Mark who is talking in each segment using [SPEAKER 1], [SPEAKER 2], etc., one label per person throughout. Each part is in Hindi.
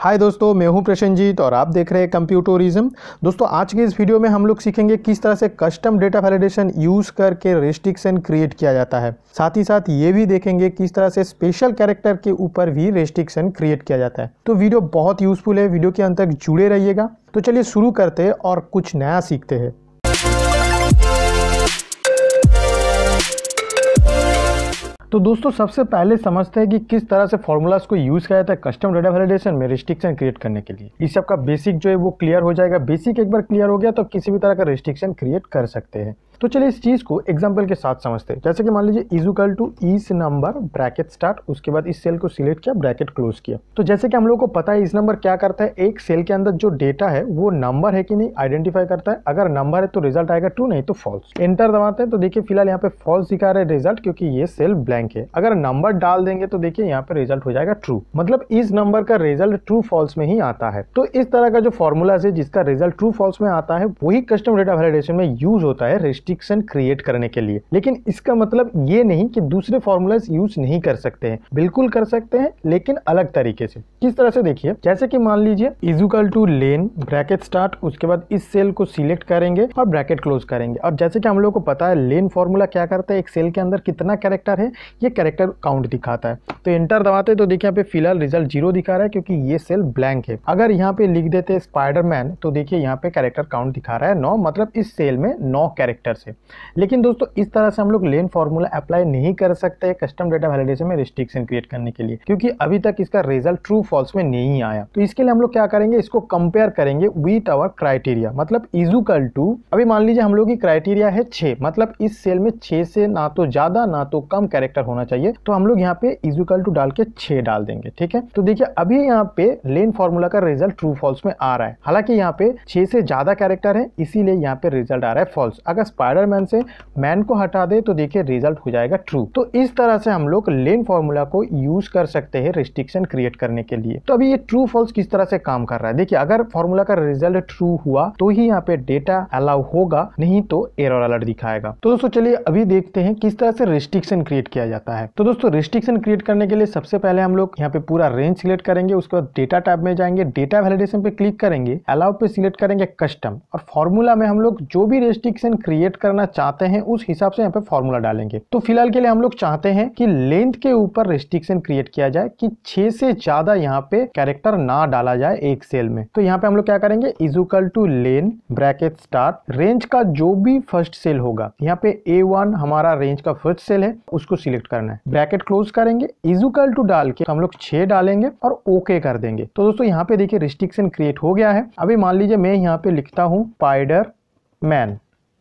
[SPEAKER 1] हाय दोस्तों मैं हूं प्रशनजीत और आप देख रहे हैं कंप्यूटोरिज्म दोस्तों आज के इस वीडियो में हम लोग सीखेंगे किस तरह से कस्टम डेटा वैलिडेशन यूज़ करके रेस्ट्रिक्शन क्रिएट किया जाता है साथ ही साथ ये भी देखेंगे किस तरह से स्पेशल कैरेक्टर के ऊपर भी रेस्ट्रिक्शन क्रिएट किया जाता है तो वीडियो बहुत यूज़फुल है वीडियो के अंत तक जुड़े रहिएगा तो चलिए शुरू करते हैं और कुछ नया सीखते हैं तो दोस्तों सबसे पहले समझते हैं कि किस तरह से फॉर्मूलाज को यूज़ किया जाता है कस्टम डेटा वैलिडेशन में रिस्ट्रिक्शन क्रिएट करने के लिए इस सबका बेसिक जो है वो क्लियर हो जाएगा बेसिक एक बार क्लियर हो गया तो किसी भी तरह का रिस्ट्रिक्शन क्रिएट कर सकते हैं तो चलिए इस चीज़ को एग्जाम्पल के साथ समझते हैं जैसे कि मान लीजिए is equal to is number bracket start उसके बाद इस सेल को सिलेक्ट किया ब्रैकेट क्लोज किया तो जैसे कि हम लोग को पता है इस नंबर क्या करता है एक सेल के अंदर जो डेटा है वो नंबर है कि नहीं आइडेंटिफाई करता है अगर नंबर है तो रिजल्ट आएगा ट्रू नहीं तो फॉल्स एंटर दबाते हैं तो देखिए फिलहाल यहाँ पे फॉल्स दिखा रहे रिजल्ट क्योंकि ये सेल ब्लैंक है अगर नंबर डाल देंगे तो देखिए यहाँ पे रिजल्ट हो जाएगा ट्रू मतलब इस नंबर का रिजल्ट ट्रू फॉल्स में ही आता है तो इस तरह का जो फॉर्मूला है जिसका रिजल्ट ट्रू फॉल्स में आता है वही कस्टम डेटा वैलिडेशन में यूज होता है रिस्ट्रिक्शन क्रिएट करने के लिए लेकिन इसका मतलब ये नहीं कि दूसरे फॉर्मूलाज यूज नहीं कर सकते हैं बिल्कुल कर सकते हैं लेकिन अलग तरीके से किस तरह से देखिए जैसे कि मान लीजिए is equal to len bracket start उसके बाद इस सेल को सिलेक्ट करेंगे और ब्रैकेट क्लोज करेंगे और जैसे कि हम लोग को पता है लेन फॉर्मूला क्या करता है एक सेल के अंदर कितना कैरेक्टर है ये कैरेक्टर काउंट दिखाता है तो एंटर दबाते तो देखिए यहाँ पे फिलहाल रिजल्ट जीरो दिखा रहा है क्योंकि ये सेल ब्लैंक है अगर यहाँ पे लिख देते स्पाइडरमैन तो देखिए यहाँ पे कैरेक्टर काउंट दिखा रहा है नौ मतलब इस सेल में नौ कैरेक्टर से लेकिन दोस्तों इस तरह से हम लोग लेन फार्मूला अप्लाई नहीं कर सकते कस्टम डेटा वैलिडेशन में रिस्ट्रिक्शन क्रिएट करने के लिए क्योंकि अभी तक इसका रिजल्ट ट्रू फॉल्स में नहीं आया तो इसके लिए हम लोग क्या करेंगे इसको कंपेयर करेंगे विथ आवर क्राइटेरिया मतलब इजुकल टू अभी मान लीजिए हम लोग की क्राइटेरिया है छे मतलब इस सेल में छे से ना तो ज़्यादा ना तो कम कैरेक्टर होना चाहिए तो हम लोग यहाँ पे इजुकल टू डाल के छे डाल देंगे ठीक है तो देखिए अभी यहाँ पे लेन फार्मूला का रिजल्ट ट्रू फॉल्स में आ रहा है हालांकि यहाँ पे छे से ज़्यादा कैरेक्टर है इसीलिए यहाँ पे रिजल्ट आ रहा है फॉल्स अगर स्पाइडरमैन से मैन को हटा दे तो देखिए रिजल्ट हो जाएगा ट्रू तो इस तरह से हम लोग लेन फॉर्मूला को यूज कर सकते हैं रिस्ट्रिक्शन क्रिएट करने के लिए तो अभी ये ट्रू फॉल्स किस तरह से काम कर रहा है देखिए अगर फॉर्मूला का रिजल्ट ट्रू हुआ तो ही यहाँ पे डेटा अलाउ होगा नहीं तो एरर अलर्ट दिखाएगा तो दोस्तों चलिए अभी देखते हैं किस तरह से रिस्ट्रिक्शन क्रिएट किया जाता है तो दोस्तों रिस्ट्रिक्शन क्रिएट करने के लिए सबसे पहले हम लोग यहाँ पे पूरा रेंज सिलेक्ट करेंगे उसके बाद डेटा टाइप में जाएंगे डेटा वैलिडेशन पे क्लिक करेंगे अलाउ पे सिलेक्ट करेंगे कस्टम और फॉर्मूला में हम लोग जो भी रिस्ट्रिक्शन क्रिएट कैलकुलेट करना चाहते हैं उस हिसाब से यहाँ पे फॉर्मूला डालेंगे तो फिलहाल के लिए हम लोग चाहते हैं कि लेंथ के ऊपर रिस्ट्रिक्शन क्रिएट किया जाए कि छह से ज्यादा यहाँ पे कैरेक्टर ना डाला जाए एक सेल में तो यहाँ पे हम लोग क्या करेंगे is equal to len bracket start range का जो भी फर्स्ट सेल होगा यहाँ पे ए हमारा रेंज का फर्स्ट सेल है उसको सिलेक्ट करना है ब्रैकेट क्लोज करेंगे इजुकल टू डाल के हम लोग छह डालेंगे और ओके कर देंगे तो दोस्तों यहाँ पे देखिए रिस्ट्रिक्शन क्रिएट हो गया है अभी मान लीजिए मैं यहाँ पे लिखता हूँ पाइडर मैन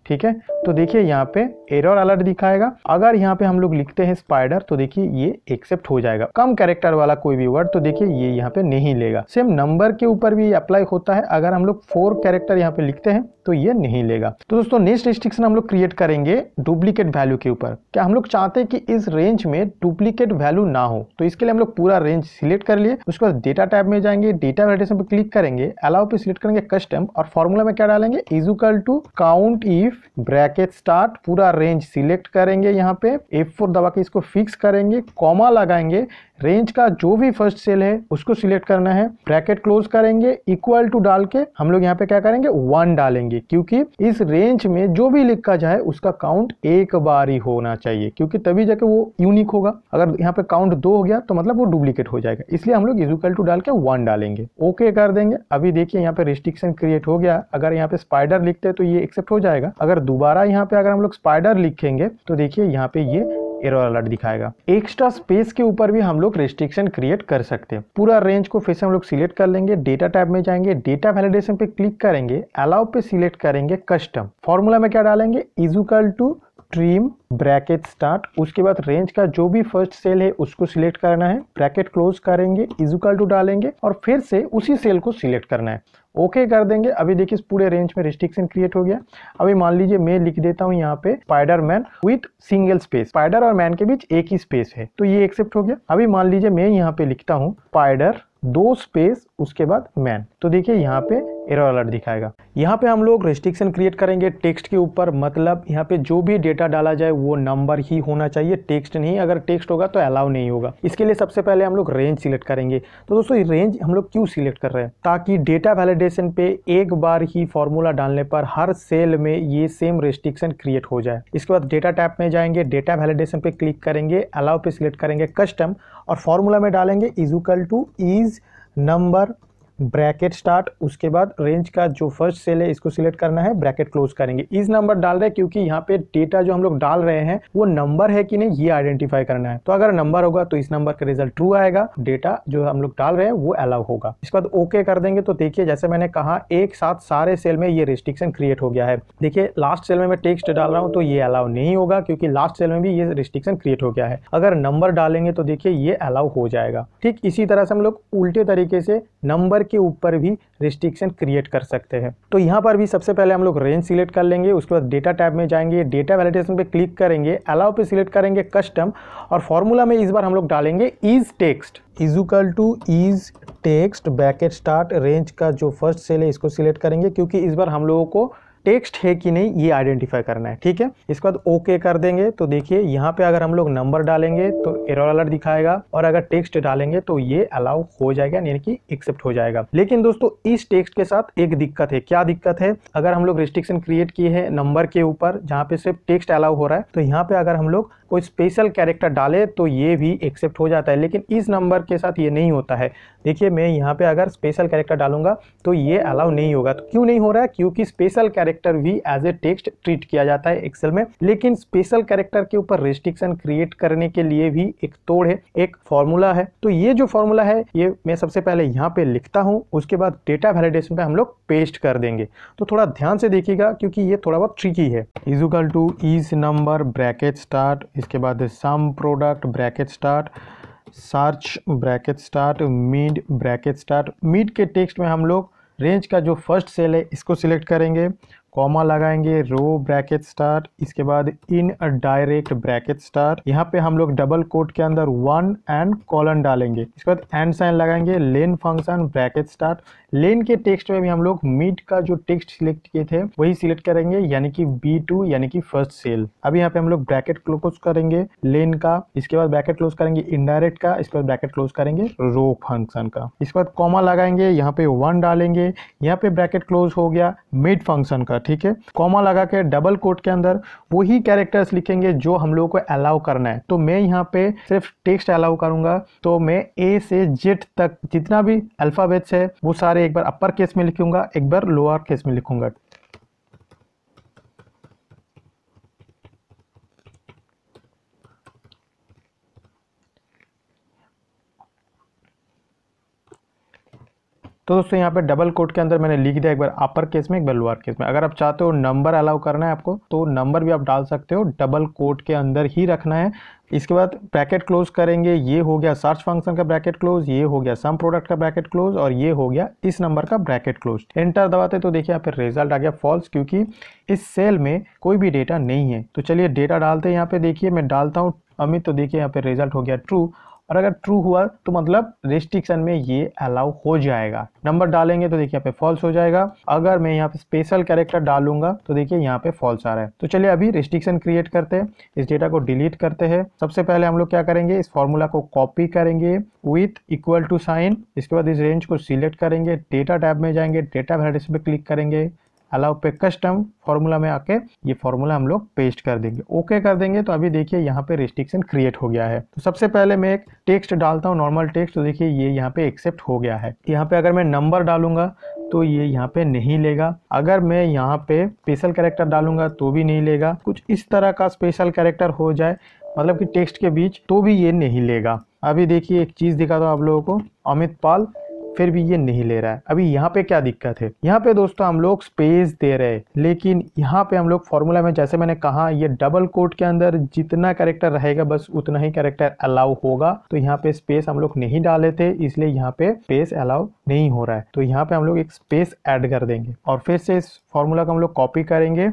[SPEAKER 1] ठीक है तो देखिए यहाँ पे एरर अलर्ट दिखाएगा अगर यहाँ पे हम लोग लिखते हैं स्पाइडर तो देखिए ये एक्सेप्ट हो जाएगा कम कैरेक्टर वाला कोई भी वर्ड तो देखिए ये यहाँ पे नहीं लेगा सेम नंबर के ऊपर भी अप्लाई होता है अगर हम लोग फोर कैरेक्टर यहाँ पे लिखते हैं तो ये नहीं लेगा तो दोस्तों नेक्स्ट रिस्ट्रिक्शन हम लोग क्रिएट करेंगे डुप्लीकेट वैल्यू के ऊपर क्या हम लोग चाहते हैं कि इस रेंज में डुप्लीकेट वैल्यू ना हो तो इसके लिए हम लोग पूरा रेंज सिलेक्ट कर लिए उसके बाद डेटा टैब में जाएंगे डेटा वेरिटेशन पर क्लिक करेंगे अलाउ पे सिलेक्ट करेंगे कस्टम और फॉर्मूला में क्या डालेंगे is equal to count if bracket start पूरा रेंज सिलेक्ट करेंगे यहाँ पे F4 दबा के इसको फिक्स करेंगे कॉमा लगाएंगे रेंज का जो भी फर्स्ट सेल है उसको सिलेक्ट करना है ब्रैकेट क्लोज करेंगे इक्वल टू डाल के हम लोग यहाँ पे क्या करेंगे वन डालेंगे क्योंकि इस रेंज में जो भी लिखा जाए उसका काउंट एक बार ही होना चाहिए क्योंकि तभी जाके वो यूनिक होगा अगर यहाँ पे काउंट दो हो गया तो मतलब वो डुप्लीकेट हो जाएगा इसलिए हम लोग इजिकल टू डाल के वन डालेंगे ओके कर देंगे अभी देखिए यहाँ पे रिस्ट्रिक्शन क्रिएट हो गया अगर यहाँ पे स्पाइडर लिखते हैं तो ये एक्सेप्ट हो जाएगा अगर दोबारा यहाँ पे अगर हम लोग स्पाइडर लिखेंगे तो देखिए यहाँ पे ये एरो अलर्ट दिखाएगा एक्स्ट्रा स्पेस के ऊपर भी हम लोग रेस्ट्रिक्शन क्रिएट कर सकते हैं पूरा रेंज को फिर से हम लोग सिलेक्ट कर लेंगे डेटा टैब में जाएंगे डेटा वैलिडेशन पे क्लिक करेंगे अलाउ पे सिलेक्ट करेंगे कस्टम फॉर्मूला में क्या डालेंगे is equal to trim bracket start उसके बाद रेंज का जो भी फर्स्ट सेल है उसको सिलेक्ट करना है ब्रैकेट क्लोज करेंगे इजुकल टू डालेंगे और फिर से उसी सेल को सिलेक्ट करना है ओके okay कर देंगे अभी देखिए इस पूरे रेंज में रिस्ट्रिक्शन क्रिएट हो गया अभी मान लीजिए मैं लिख देता हूँ यहाँ पे spider man with single space spider और मैन के बीच एक ही स्पेस है तो ये एक्सेप्ट हो गया अभी मान लीजिए मैं यहाँ पे लिखता हूँ स्पाइडर दो स्पेस उसके बाद मैन तो देखिए यहाँ पे एरर अलर्ट दिखाएगा यहाँ पे हम लोग रेस्ट्रिक्शन क्रिएट करेंगे टेक्स्ट के ऊपर मतलब यहाँ पे जो भी डेटा डाला जाए वो नंबर ही होना चाहिए टेक्स्ट नहीं अगर टेक्स्ट होगा तो अलाउ नहीं होगा इसके लिए सबसे पहले हम लोग रेंज सिलेक्ट करेंगे तो दोस्तों रेंज हम लोग क्यों सिलेक्ट कर रहे हैं ताकि डेटा वैलिडेशन पे एक बार ही फॉर्मूला डालने पर हर सेल में ये सेम रेस्ट्रिक्शन क्रिएट हो जाए इसके बाद डेटा टैप में जाएंगे डेटा वैलिडेशन पे क्लिक करेंगे अलाउ पे सिलेक्ट करेंगे कस्टम और फॉर्मूला में डालेंगे is equal to is number bracket start उसके बाद रेंज का जो फर्स्ट सेल है इसको सिलेक्ट करना है ब्रैकेट क्लोज करेंगे इस नंबर डाल रहे हैं क्योंकि यहाँ पे डेटा जो हम लोग डाल रहे हैं वो नंबर है कि नहीं ये आइडेंटिफाई करना है तो अगर नंबर होगा तो इस नंबर का रिजल्ट ट्रू आएगा डेटा जो हम लोग डाल रहे हैं वो अलाउ होगा इसके बाद ओके कर देंगे तो देखिए जैसे मैंने कहा एक साथ सारे सेल में ये रिस्ट्रिक्शन क्रिएट हो गया है देखिए लास्ट सेल में मैं टेक्स्ट डाल रहा हूँ तो ये अलाउ नहीं होगा क्योंकि लास्ट सेल में भी ये रिस्ट्रिक्शन क्रिएट हो गया है अगर नंबर डालेंगे तो देखिए ये अलाउ हो जाएगा ठीक इसी तरह से हम लोग उल्टे तरीके से नंबर के ऊपर भी रिस्ट्रिक्शन क्रिएट कर सकते हैं तो यहाँ पर भी सबसे पहले हम लोग रेंज सिलेक्ट कर लेंगे उसके बाद डेटा टैब में जाएंगे डेटा वैलिडेशन पे क्लिक करेंगे अलाउ पे सिलेक्ट करेंगे कस्टम और फॉर्मूला में इस बार हम लोग डालेंगे is text is equal to is text bracket start range का जो फर्स्ट सेल है इसको सिलेक्ट करेंगे क्योंकि इस बार हम लोगों को टेक्स्ट है कि नहीं ये आइडेंटिफाई करना है ठीक है इसके बाद ओके कर देंगे तो देखिए यहाँ पे अगर हम लोग नंबर डालेंगे तो एरर अलर्ट दिखाएगा और अगर टेक्स्ट डालेंगे तो ये अलाउ हो जाएगा यानी कि एक्सेप्ट हो जाएगा लेकिन दोस्तों इस टेक्स्ट के साथ एक दिक्कत है क्या दिक्कत है अगर हम लोग रिस्ट्रिक्शन क्रिएट किए हैं नंबर के ऊपर जहाँ पे सिर्फ टेक्स्ट अलाउ हो रहा है तो यहाँ पे अगर हम लोग कोई स्पेशल कैरेक्टर डाले तो ये भी एक्सेप्ट हो जाता है लेकिन इस नंबर के साथ ये नहीं होता है देखिए मैं यहाँ पे अगर स्पेशल कैरेक्टर डालूंगा तो ये अलाउ नहीं होगा तो क्यों नहीं हो रहा है क्योंकि स्पेशल कैरेक्टर कैरेक्टर भी एज ए टेक्स्ट ट्रीट किया जाता है एक्सेल में लेकिन स्पेशल कैरेक्टर के ऊपर रेस्ट्रिक्शन क्रिएट करने के लिए भी एक तोड़ है एक फॉर्मूला है तो ये जो फॉर्मूला है ये मैं सबसे पहले यहाँ पे लिखता हूँ उसके बाद डेटा वैलिडेशन पे हम लोग पेस्ट कर देंगे तो थोड़ा ध्यान से देखिएगा क्योंकि ये थोड़ा बहुत ट्रिकी है is equal to is number bracket start इसके बाद sum product bracket start search bracket start mid bracket start mid के टेक्स्ट में हम लोग रेंज का जो फर्स्ट सेल है इसको सिलेक्ट करेंगे कॉमा लगाएंगे रो ब्रैकेट स्टार इसके बाद इन डायरेक्ट ब्रैकेट स्टार यहाँ पे हम लोग डबल कोट के अंदर वन एंड कॉलन डालेंगे इसके बाद एंड साइन लगाएंगे len function bracket start len के टेक्स्ट में भी हम लोग मीट का जो टेक्स्ट सिलेक्ट किए थे वही सिलेक्ट करेंगे यानी कि बी टू यानी कि फर्स्ट सेल अब यहाँ पे हम लोग ब्रैकेट क्लोज करेंगे लेन का इसके बाद ब्रैकेट क्लोज करेंगे इनडायरेक्ट का इसके बाद ब्रैकेट क्लोज करेंगे रो फंक्शन का इसके बाद कॉमा लगाएंगे यहाँ पे वन डालेंगे यहाँ पे ब्रैकेट क्लोज हो गया मिड फंक्शन का ठीक है कॉमा लगा के डबल कोट के अंदर वही कैरेक्टर्स लिखेंगे जो हम लोग को अलाउ करना है तो मैं यहाँ पे सिर्फ टेक्स्ट अलाउ करूंगा तो मैं ए से जेड तक जितना भी अल्फाबेट्स है वो सारे सारे एक बार अपर केस में लिखूंगा एक बार लोअर केस में लिखूंगा तो दोस्तों यहाँ पे डबल कोट के अंदर मैंने लिख दिया एक बार अपर केस में एक बार लोअर केस में अगर आप चाहते हो नंबर अलाउ करना है आपको तो नंबर भी आप डाल सकते हो डबल कोट के अंदर ही रखना है इसके बाद ब्रैकेट क्लोज करेंगे ये हो गया सर्च फंक्शन का ब्रैकेट क्लोज ये हो गया सम प्रोडक्ट का ब्रैकेट क्लोज और ये हो गया इस नंबर का ब्रैकेट क्लोज एंटर दबाते तो देखिए यहाँ पे रिजल्ट आ गया फॉल्स क्योंकि इस सेल में कोई भी डेटा नहीं है तो चलिए डेटा डालते हैं यहाँ पे देखिए मैं डालता हूँ अमित तो देखिए यहाँ पे रिजल्ट हो गया ट्रू और अगर ट्रू हुआ तो मतलब रेस्ट्रिक्शन में ये अलाउ हो जाएगा नंबर डालेंगे तो देखिए यहाँ पे फॉल्स हो जाएगा अगर मैं यहाँ पे स्पेशल कैरेक्टर डालूंगा तो देखिए यहाँ पे फॉल्स आ रहा है तो चलिए अभी रेस्ट्रिक्शन क्रिएट करते हैं इस डेटा को डिलीट करते हैं सबसे पहले हम लोग क्या करेंगे इस फॉर्मूला को कॉपी करेंगे विथ इक्वल टू साइन इसके बाद इस रेंज को सिलेक्ट करेंगे डेटा टैब में जाएंगे डेटा वेराइटीज पे क्लिक करेंगे अलाउ पे कस्टम फॉर्मूला में आके ये फॉर्मूला हम लोग पेस्ट कर देंगे ओके okay कर देंगे तो अभी देखिए यहाँ पे रिस्ट्रिक्शन क्रिएट हो गया है तो सबसे पहले मैं एक टेक्स्ट डालता हूँ नॉर्मल टेक्स्ट तो देखिए ये यहाँ पे एक्सेप्ट हो गया है यहाँ पे अगर मैं नंबर डालूंगा तो ये यहाँ पे नहीं लेगा अगर मैं यहाँ पे स्पेशल कैरेक्टर डालूंगा तो भी नहीं लेगा कुछ इस तरह का स्पेशल कैरेक्टर हो जाए मतलब कि टेक्स्ट के बीच तो भी ये नहीं लेगा अभी देखिए एक चीज़ दिखा दो आप लोगों को अमित पाल फिर भी ये नहीं ले रहा है अभी यहाँ पे क्या दिक्कत है यहाँ पे दोस्तों हम लोग स्पेस दे रहे हैं लेकिन यहाँ पे हम लोग फॉर्मूला में जैसे मैंने कहा ये डबल कोट के अंदर जितना करेक्टर रहेगा बस उतना ही करेक्टर अलाउ होगा तो यहाँ पे स्पेस हम लोग नहीं डाले थे इसलिए यहाँ पे स्पेस अलाउ नहीं हो रहा है तो यहाँ पे हम लोग एक स्पेस एड कर देंगे और फिर से इस फॉर्मूला को हम लोग कॉपी करेंगे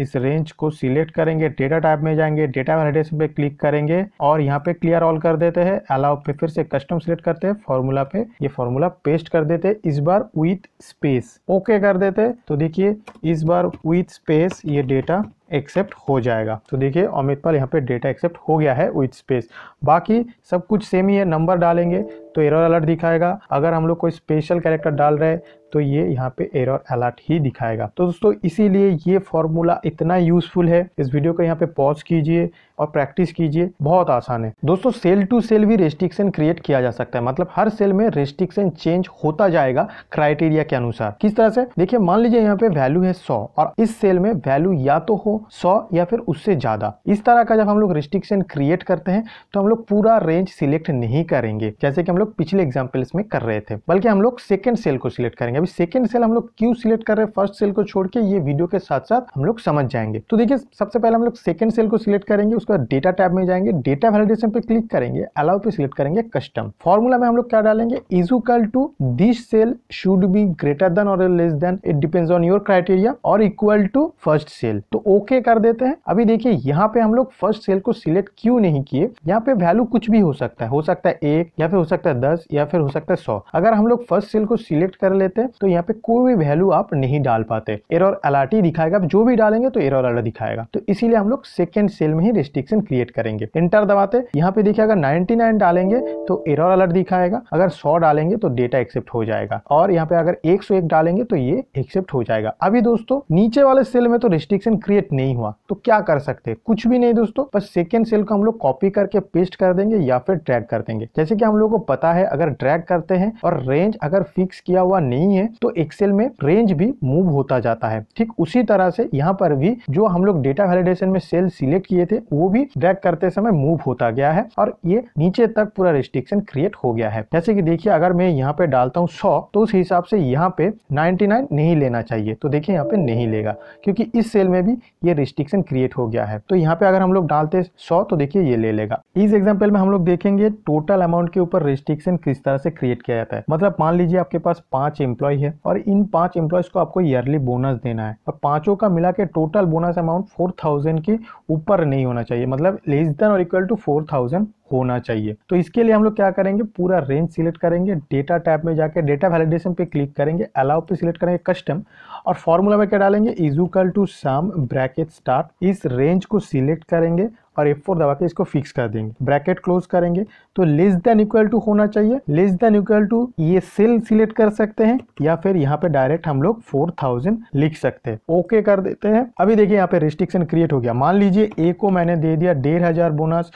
[SPEAKER 1] इस रेंज को सिलेक्ट करेंगे डेटा टाइप में जाएंगे डेटा वैलिडेशन पे क्लिक करेंगे और यहाँ पे क्लियर ऑल कर देते हैं अलाउ पे फिर से कस्टम सिलेक्ट करते हैं फॉर्मूला पे ये फॉर्मूला पेस्ट कर देते इस बार विथ स्पेस ओके कर देते तो देखिए इस बार विथ स्पेस ये डेटा एक्सेप्ट हो जाएगा तो देखिए पाल यहाँ पे डेटा एक्सेप्ट हो गया है विथ स्पेस बाकी सब कुछ सेम ही है नंबर डालेंगे तो एरर अलर्ट दिखाएगा अगर हम लोग कोई स्पेशल कैरेक्टर डाल रहे तो ये यहाँ पे एरर अलर्ट ही दिखाएगा तो दोस्तों इसीलिए ये फॉर्मूला इतना यूजफुल है इस वीडियो को यहाँ पे पॉज कीजिए और प्रैक्टिस कीजिए बहुत आसान है दोस्तों सेल टू सेल भी रेस्ट्रिक्शन क्रिएट किया जा सकता है मतलब हर सेल में रेस्ट्रिक्शन चेंज होता जाएगा क्राइटेरिया के अनुसार किस तरह से देखिए मान लीजिए यहाँ पे वैल्यू है सौ और इस सेल में वैल्यू या तो हो सौ या फिर उससे ज़्यादा इस तरह का जब हम लोग रिस्ट्रिक्शन क्रिएट करते हैं तो हम लोग पूरा रेंज सिलेक्ट नहीं करेंगे जैसे कि हम लोग पिछले एग्जाम्पल्स में कर रहे थे बल्कि हम लोग सेकेंड सेल को सिलेक्ट करेंगे अभी सेकेंड सेल हम लोग क्यों सिलेक्ट कर रहे हैं फर्स्ट सेल को छोड़ के ये वीडियो के साथ साथ हम लोग समझ जाएंगे तो देखिए सबसे पहले हम लोग सेकेंड सेल को सिलेक्ट करेंगे उसके बाद डेटा टैब में जाएंगे डेटा वैलिडेशन पे क्लिक करेंगे अलाउ पे सिलेक्ट करेंगे कस्टम फॉर्मूला में हम लोग क्या डालेंगे is equal to this cell should be greater than और less than it depends on your criteria और इक्वल टू फर्स्ट सेल तो ओके ओके कर देते हैं अभी देखिए यहाँ पे हम लोग फर्स्ट सेल को सिलेक्ट क्यों नहीं किए यहाँ पे वैल्यू कुछ भी हो सकता है हो सकता है एक या फिर हो सकता है दस या फिर हो सकता है सौ अगर हम लोग फर्स्ट सेल को सिलेक्ट कर लेते हैं तो यहाँ पे कोई भी वैल्यू आप नहीं डाल पाते एरर अलर्ट ही दिखाएगा जो भी डालेंगे तो एरर अलर्ट दिखाएगा तो इसीलिए हम लोग सेकेंड सेल में ही रिस्ट्रिक्शन क्रिएट करेंगे इंटर दबाते यहाँ पे देखिए अगर नाइनटी डालेंगे तो एरर अलर्ट दिखाएगा अगर सौ डालेंगे तो डेटा एक्सेप्ट हो जाएगा और यहाँ पे अगर एक डालेंगे तो ये एक्सेप्ट हो जाएगा अभी दोस्तों नीचे वाले सेल में तो रिस्ट्रिक्शन क्रिएट नहीं हुआ तो क्या कर सकते हैं कुछ भी नहीं दोस्तों बस सेकेंड सेल को हम लोग कॉपी करके पेस्ट कर देंगे या फिर ड्रैग कर देंगे जैसे कि हम लोगों को पता है अगर ड्रैग करते हैं और रेंज अगर फिक्स किया हुआ नहीं है तो एक्सेल में रेंज भी मूव होता जाता है ठीक उसी तरह से यहाँ पर भी जो हम लोग डेटा वैलिडेशन में सेल सिलेक्ट किए थे वो भी ड्रैग करते समय मूव होता गया है और ये नीचे तक पूरा रिस्ट्रिक्शन क्रिएट हो गया है जैसे की देखिए अगर मैं यहाँ पे डालता हूँ सौ तो उस हिसाब से यहाँ पे नाइनटी नहीं लेना चाहिए तो देखिये यहाँ पे नहीं लेगा क्योंकि इस सेल में भी ये रिस्ट्रिक्शन क्रिएट हो गया है तो यहाँ पे अगर हम लोग डालते सौ तो देखिए ये ले लेगा इस एग्जाम्पल में हम लोग देखेंगे टोटल अमाउंट के ऊपर रिस्ट्रिक्शन किस तरह से क्रिएट किया जाता है मतलब मान लीजिए आपके पास पांच एम्प्लॉय है और इन पांच एम्प्लॉय को आपको ईयरली बोनस देना है और पांचों का मिला के total bonus amount four thousand के ऊपर नहीं होना चाहिए मतलब लेस देन और इक्वल टू फोर थाउजेंड होना चाहिए तो इसके लिए हम लोग क्या करेंगे पूरा रेंज सिलेक्ट करेंगे डेटा टैप में जाकर डेटा वैलिडेशन पे क्लिक करेंगे अलाउ पे सिलेक्ट करेंगे कस्टम और फॉर्मूला में क्या डालेंगे is equal to sum bracket start इस रेंज को सिलेक्ट करेंगे और एफ फोर दबा के इसको फिक्स कर देंगे ब्रैकेट क्लोज करेंगे तो लेस देन इक्वल टू होना चाहिए लेस देन इक्वल टू ये सेल सिलेक्ट कर सकते हैं या फिर यहाँ पे डायरेक्ट हम लोग फोर थाउजेंड लिख सकते हैं ओके कर देते हैं अभी देखिए यहाँ पे रिस्ट्रिक्शन क्रिएट हो गया मान लीजिए ए को मैंने दे दिया डेढ़ हजार बोनस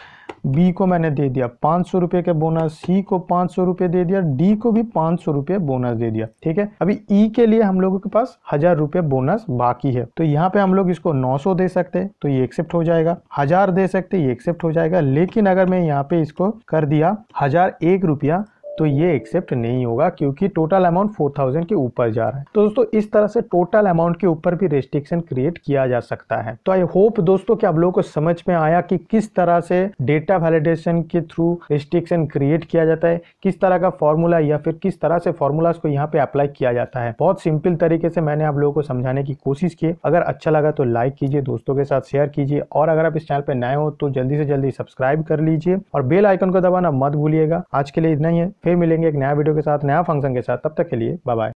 [SPEAKER 1] बी को मैंने दे दिया पाँच सौ रुपये का बोनस सी को पाँच सौ रुपये दे दिया डी को भी पाँच सौ रुपये बोनस दे दिया ठीक है अभी ई e के लिए हम लोगों के पास हजार रुपये बोनस बाकी है तो यहाँ पे हम लोग इसको नौ सौ दे सकते हैं तो ये एक्सेप्ट हो जाएगा हजार दे सकते ये एक्सेप्ट हो जाएगा लेकिन अगर मैं यहाँ पे इसको कर दिया हजार एक रुपया तो ये एक्सेप्ट नहीं होगा क्योंकि टोटल अमाउंट 4000 के ऊपर जा रहा है तो दोस्तों इस तरह से टोटल अमाउंट के ऊपर भी रेस्ट्रिक्शन क्रिएट किया जा सकता है तो आई होप दोस्तों कि आप लोगों को समझ में आया कि किस तरह से डेटा वैलिडेशन के थ्रू रेस्ट्रिक्शन क्रिएट किया जाता है किस तरह का फॉर्मूला या फिर किस तरह से फॉर्मूलाज को यहाँ पे अप्लाई किया जाता है बहुत सिंपल तरीके से मैंने आप लोगों को समझाने की कोशिश की अगर अच्छा लगा तो लाइक कीजिए दोस्तों के साथ शेयर कीजिए और अगर आप इस चैनल पर नए हो तो जल्दी से जल्दी सब्सक्राइब कर लीजिए और बेल आइकन को दबाना मत भूलिएगा आज के लिए इतना ही है फिर मिलेंगे एक नया वीडियो के साथ नया फंक्शन के साथ तब तक के लिए बाय